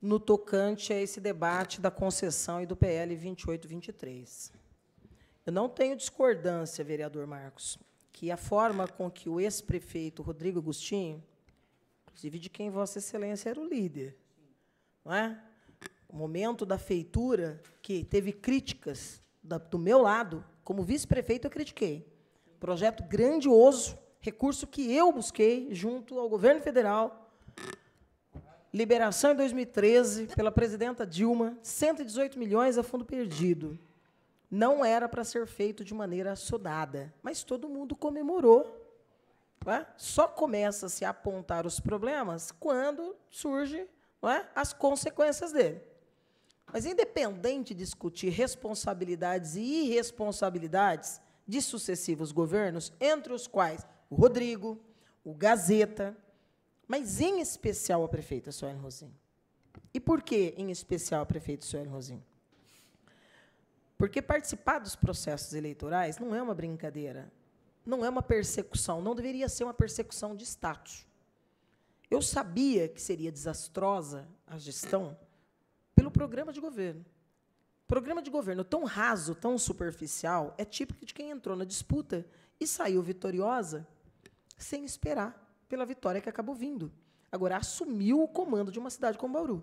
no tocante a esse debate da concessão e do PL 2823. Eu não tenho discordância, vereador Marcos, que a forma com que o ex-prefeito Rodrigo Agostinho, inclusive de quem Vossa Excelência era o líder, não é? o momento da feitura, que teve críticas do meu lado, como vice-prefeito, eu critiquei. Projeto grandioso, recurso que eu busquei junto ao governo federal Liberação em 2013 pela presidenta Dilma, 118 milhões a fundo perdido. Não era para ser feito de maneira assodada, mas todo mundo comemorou. É? Só começa-se a apontar os problemas quando surgem é? as consequências dele. Mas, independente de discutir responsabilidades e irresponsabilidades de sucessivos governos, entre os quais o Rodrigo, o Gazeta, mas em especial a prefeita Suelen Rosim. E por que em especial a prefeita Suelen Rosim? Porque participar dos processos eleitorais não é uma brincadeira, não é uma persecução, não deveria ser uma persecução de status. Eu sabia que seria desastrosa a gestão pelo programa de governo. Programa de governo tão raso, tão superficial, é típico de quem entrou na disputa e saiu vitoriosa sem esperar pela vitória que acabou vindo. Agora, assumiu o comando de uma cidade como Bauru.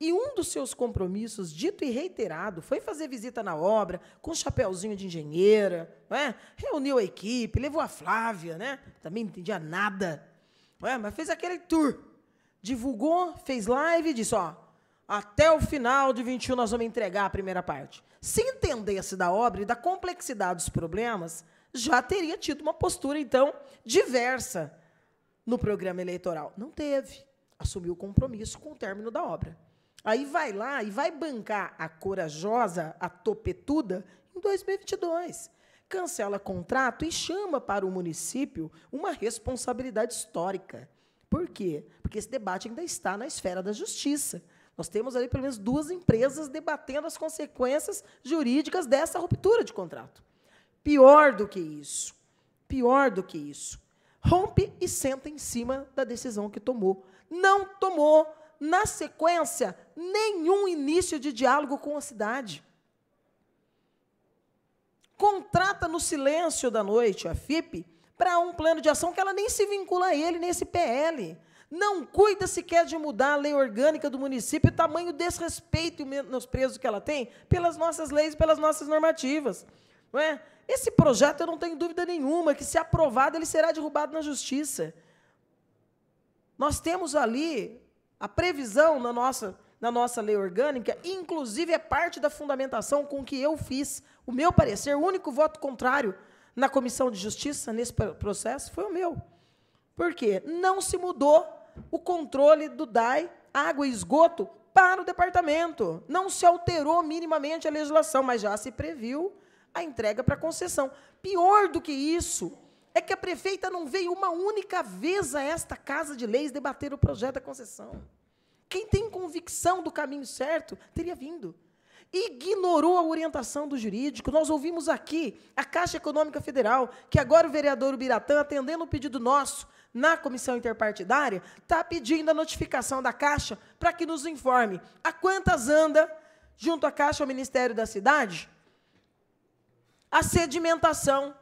E um dos seus compromissos, dito e reiterado, foi fazer visita na obra, com um chapéuzinho de engenheira, é? reuniu a equipe, levou a Flávia, né? também não entendia nada, é? mas fez aquele tour. Divulgou, fez live e disse: ó, até o final de 21 nós vamos entregar a primeira parte. Se entendesse da obra e da complexidade dos problemas, já teria tido uma postura, então, diversa no programa eleitoral. Não teve. Assumiu o compromisso com o término da obra. Aí vai lá e vai bancar a corajosa, a topetuda, em 2022. Cancela contrato e chama para o município uma responsabilidade histórica. Por quê? Porque esse debate ainda está na esfera da justiça. Nós temos ali pelo menos duas empresas debatendo as consequências jurídicas dessa ruptura de contrato. Pior do que isso, pior do que isso, rompe e senta em cima da decisão que tomou. Não tomou, na sequência, nenhum início de diálogo com a cidade. Contrata no silêncio da noite a FIP para um plano de ação que ela nem se vincula a ele, nem PL. Não cuida sequer de mudar a lei orgânica do município, o tamanho desrespeito e menosprezo que ela tem pelas nossas leis, e pelas nossas normativas. Não é? Esse projeto, eu não tenho dúvida nenhuma, que se aprovado, ele será derrubado na justiça. Nós temos ali a previsão na nossa, na nossa lei orgânica, inclusive é parte da fundamentação com que eu fiz o meu parecer, o único voto contrário na Comissão de Justiça nesse processo foi o meu. Por quê? Não se mudou o controle do DAI, água e esgoto, para o departamento. Não se alterou minimamente a legislação, mas já se previu a entrega para concessão. Pior do que isso, é que a prefeita não veio uma única vez a esta Casa de Leis debater o projeto da concessão. Quem tem convicção do caminho certo teria vindo. Ignorou a orientação do jurídico. Nós ouvimos aqui a Caixa Econômica Federal, que agora o vereador Ubiratã, atendendo o pedido nosso na comissão interpartidária, está pedindo a notificação da Caixa para que nos informe a quantas anda, junto à Caixa, ao Ministério da Cidade, a sedimentação,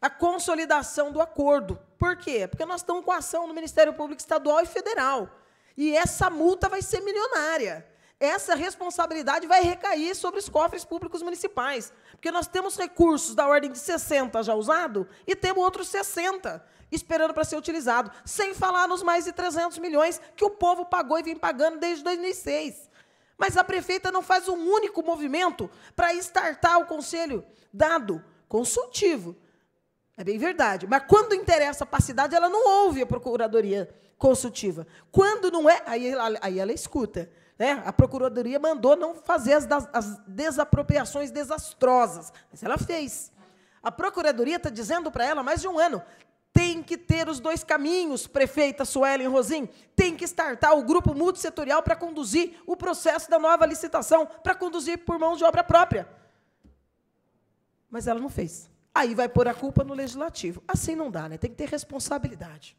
a consolidação do acordo. Por quê? Porque nós estamos com ação no Ministério Público Estadual e Federal. E essa multa vai ser milionária. Essa responsabilidade vai recair sobre os cofres públicos municipais. Porque nós temos recursos da ordem de 60 já usado e temos outros 60 esperando para ser utilizado. Sem falar nos mais de 300 milhões que o povo pagou e vem pagando desde 2006. Mas a prefeita não faz um único movimento para estartar o conselho dado consultivo. É bem verdade. Mas quando interessa para a cidade, ela não ouve a procuradoria consultiva. Quando não é, aí ela, aí ela escuta. Né? A procuradoria mandou não fazer as, as desapropriações desastrosas, mas ela fez. A procuradoria está dizendo para ela mais de um ano: tem que ter os dois caminhos, prefeita Suelen Rosim. Tem que startar tá? o grupo multissetorial para conduzir o processo da nova licitação, para conduzir por mão de obra própria. Mas ela não fez. Aí vai pôr a culpa no legislativo. Assim não dá, né? Tem que ter responsabilidade.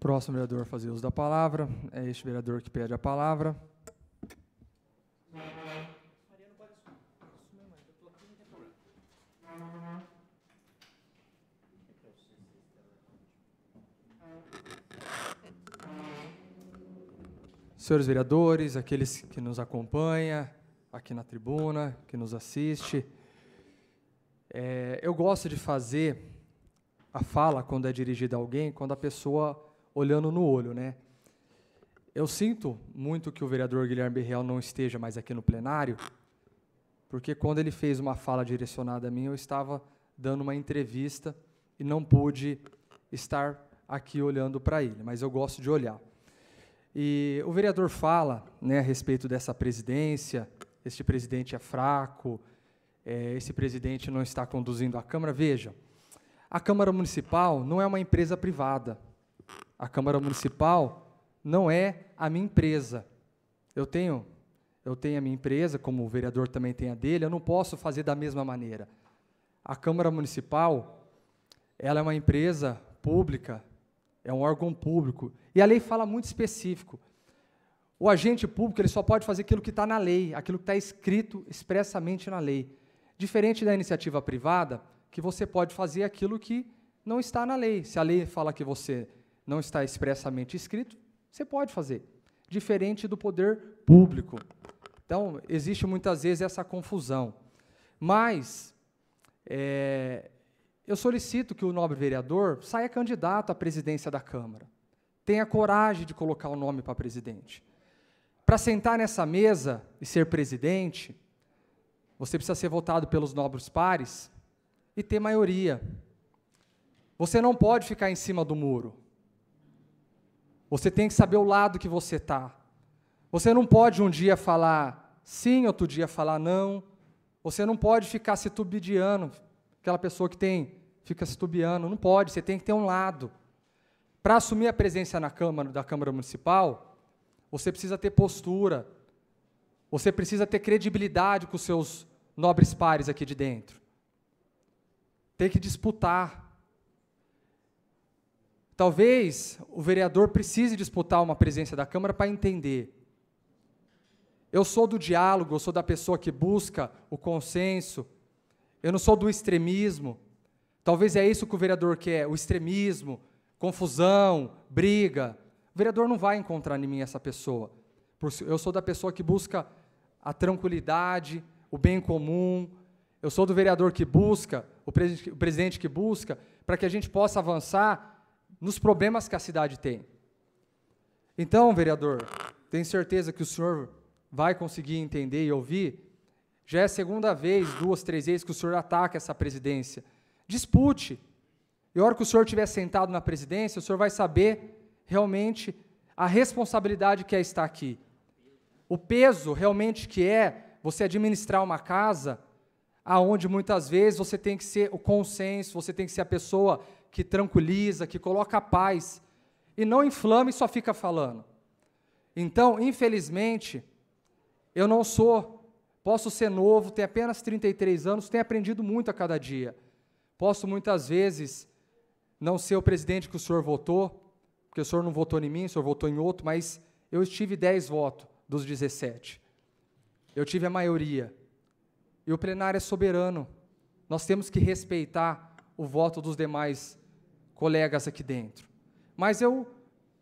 Próximo vereador fazer uso da palavra. É este vereador que pede a palavra. senhores vereadores, aqueles que nos acompanham aqui na tribuna, que nos assiste. É, eu gosto de fazer a fala quando é dirigida a alguém, quando a pessoa olhando no olho, né? Eu sinto muito que o vereador Guilherme Real não esteja mais aqui no plenário, porque quando ele fez uma fala direcionada a mim, eu estava dando uma entrevista e não pude estar aqui olhando para ele, mas eu gosto de olhar. E o vereador fala né, a respeito dessa presidência, este presidente é fraco, é, esse presidente não está conduzindo a Câmara. Veja, a Câmara Municipal não é uma empresa privada. A Câmara Municipal não é a minha empresa. Eu tenho, eu tenho a minha empresa, como o vereador também tem a dele, eu não posso fazer da mesma maneira. A Câmara Municipal, ela é uma empresa pública é um órgão público. E a lei fala muito específico. O agente público ele só pode fazer aquilo que está na lei, aquilo que está escrito expressamente na lei. Diferente da iniciativa privada, que você pode fazer aquilo que não está na lei. Se a lei fala que você não está expressamente escrito, você pode fazer. Diferente do poder público. Então, existe muitas vezes essa confusão. Mas, é, eu solicito que o nobre vereador saia candidato à presidência da Câmara. Tenha coragem de colocar o nome para presidente. Para sentar nessa mesa e ser presidente, você precisa ser votado pelos nobres pares e ter maioria. Você não pode ficar em cima do muro. Você tem que saber o lado que você está. Você não pode um dia falar sim, outro dia falar não. Você não pode ficar se tubidiando, aquela pessoa que tem fica tubiando, não pode, você tem que ter um lado. Para assumir a presença na Câmara, da Câmara Municipal, você precisa ter postura, você precisa ter credibilidade com os seus nobres pares aqui de dentro. Tem que disputar. Talvez o vereador precise disputar uma presença da Câmara para entender. Eu sou do diálogo, eu sou da pessoa que busca o consenso, eu não sou do extremismo. Talvez é isso que o vereador quer: o extremismo, confusão, briga. O vereador não vai encontrar em mim essa pessoa. Eu sou da pessoa que busca a tranquilidade, o bem comum. Eu sou do vereador que busca, o, o presidente que busca, para que a gente possa avançar nos problemas que a cidade tem. Então, vereador, tenho certeza que o senhor vai conseguir entender e ouvir já é a segunda vez, duas, três vezes, que o senhor ataca essa presidência. Dispute. E a hora que o senhor estiver sentado na presidência, o senhor vai saber realmente a responsabilidade que é estar aqui. O peso realmente que é você administrar uma casa aonde muitas vezes você tem que ser o consenso, você tem que ser a pessoa que tranquiliza, que coloca paz e não inflama e só fica falando. Então, infelizmente, eu não sou Posso ser novo, tenho apenas 33 anos, tenho aprendido muito a cada dia. Posso muitas vezes não ser o presidente que o senhor votou, porque o senhor não votou em mim, o senhor votou em outro, mas eu estive 10 votos dos 17. Eu tive a maioria. E o plenário é soberano. Nós temos que respeitar o voto dos demais colegas aqui dentro. Mas eu,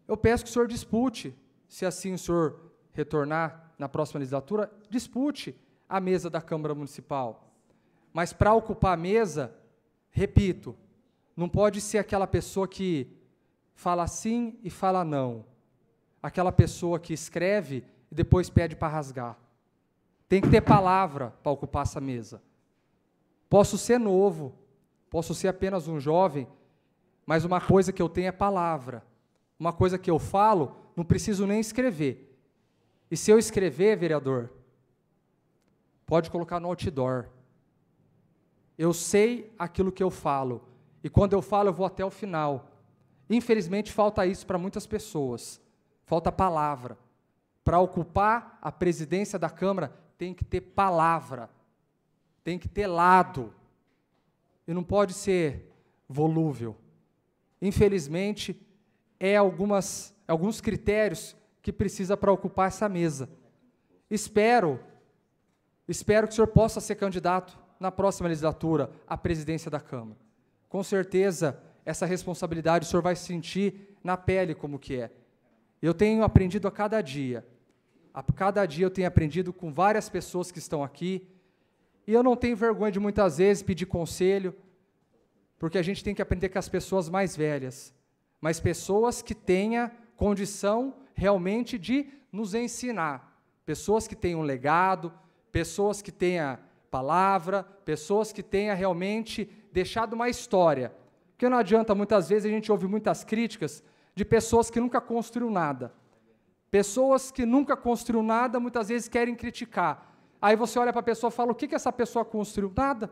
eu peço que o senhor dispute, se assim o senhor retornar na próxima legislatura, dispute a mesa da Câmara Municipal. Mas para ocupar a mesa, repito, não pode ser aquela pessoa que fala sim e fala não. Aquela pessoa que escreve e depois pede para rasgar. Tem que ter palavra para ocupar essa mesa. Posso ser novo, posso ser apenas um jovem, mas uma coisa que eu tenho é palavra. Uma coisa que eu falo, não preciso nem escrever. E se eu escrever, vereador, Pode colocar no outdoor. Eu sei aquilo que eu falo. E quando eu falo, eu vou até o final. Infelizmente, falta isso para muitas pessoas. Falta palavra. Para ocupar a presidência da Câmara, tem que ter palavra. Tem que ter lado. E não pode ser volúvel. Infelizmente, é algumas, alguns critérios que precisa para ocupar essa mesa. Espero Espero que o senhor possa ser candidato na próxima legislatura à presidência da Câmara. Com certeza, essa responsabilidade o senhor vai sentir na pele como que é. Eu tenho aprendido a cada dia. A cada dia eu tenho aprendido com várias pessoas que estão aqui. E eu não tenho vergonha de muitas vezes pedir conselho, porque a gente tem que aprender com as pessoas mais velhas, mas pessoas que tenha condição realmente de nos ensinar, pessoas que tenham um legado, pessoas que tenha palavra, pessoas que tenha realmente deixado uma história. Porque não adianta, muitas vezes a gente ouve muitas críticas de pessoas que nunca construíram nada. Pessoas que nunca construíram nada, muitas vezes querem criticar. Aí você olha para a pessoa e fala: o que, que essa pessoa construiu? Nada.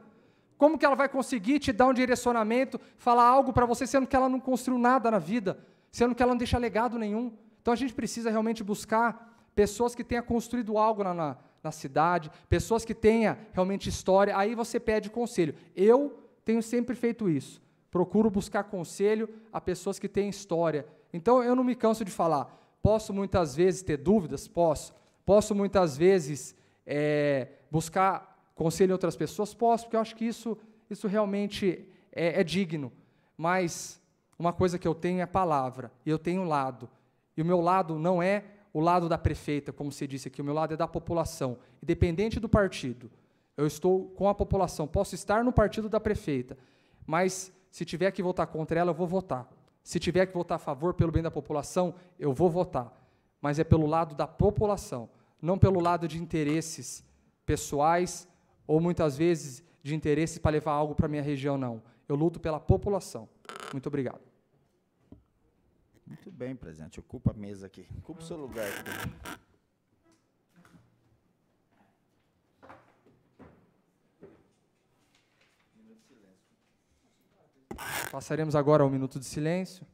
Como que ela vai conseguir te dar um direcionamento, falar algo para você, sendo que ela não construiu nada na vida, sendo que ela não deixa legado nenhum? Então a gente precisa realmente buscar pessoas que tenham construído algo na, na, na cidade, pessoas que tenha realmente história, aí você pede conselho. Eu tenho sempre feito isso. Procuro buscar conselho a pessoas que têm história. Então eu não me canso de falar. Posso muitas vezes ter dúvidas? Posso. Posso muitas vezes é, buscar conselho em outras pessoas? Posso, porque eu acho que isso, isso realmente é, é digno. Mas uma coisa que eu tenho é palavra, e eu tenho um lado. E o meu lado não é o lado da prefeita, como você disse aqui, o meu lado é da população, independente do partido. Eu estou com a população, posso estar no partido da prefeita, mas se tiver que votar contra ela, eu vou votar. Se tiver que votar a favor pelo bem da população, eu vou votar. Mas é pelo lado da população, não pelo lado de interesses pessoais ou muitas vezes de interesses para levar algo para minha região, não. Eu luto pela população. Muito obrigado. Muito bem, presidente. Ocupa a mesa aqui. Ocupa o seu lugar aqui. Passaremos agora ao minuto de silêncio.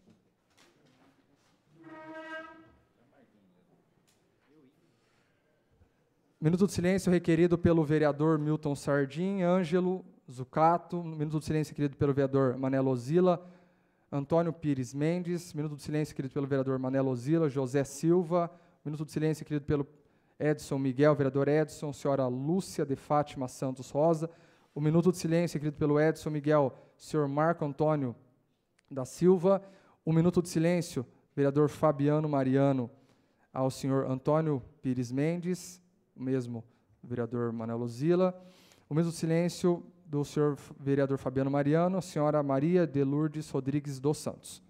Minuto de silêncio requerido pelo vereador Milton Sardim, Ângelo Zucato. Minuto de silêncio requerido pelo vereador Manelo Zila, Antônio Pires Mendes, minuto de silêncio querido pelo vereador Manelo Ozila, José Silva, minuto de silêncio querido pelo Edson Miguel, vereador Edson, senhora Lúcia de Fátima Santos Rosa, o minuto de silêncio querido pelo Edson Miguel, senhor Marco Antônio da Silva, o minuto de silêncio, vereador Fabiano Mariano, ao senhor Antônio Pires Mendes, o mesmo vereador Manelo Zila, o mesmo silêncio do senhor vereador Fabiano Mariano, senhora Maria de Lourdes Rodrigues dos Santos.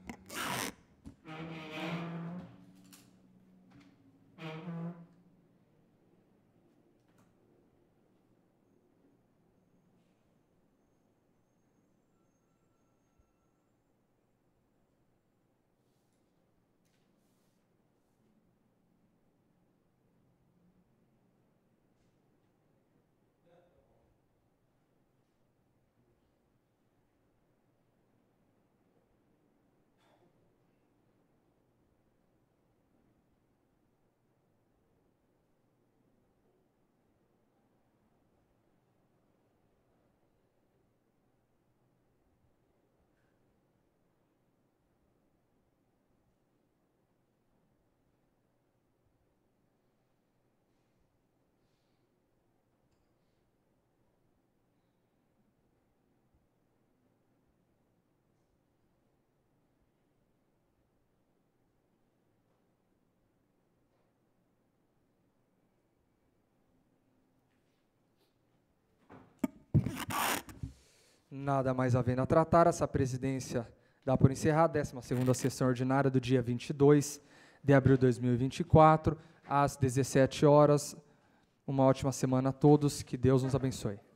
Nada mais havendo a tratar, essa presidência dá por encerrada, 12ª sessão ordinária do dia 22 de abril de 2024, às 17 horas. Uma ótima semana a todos, que Deus nos abençoe.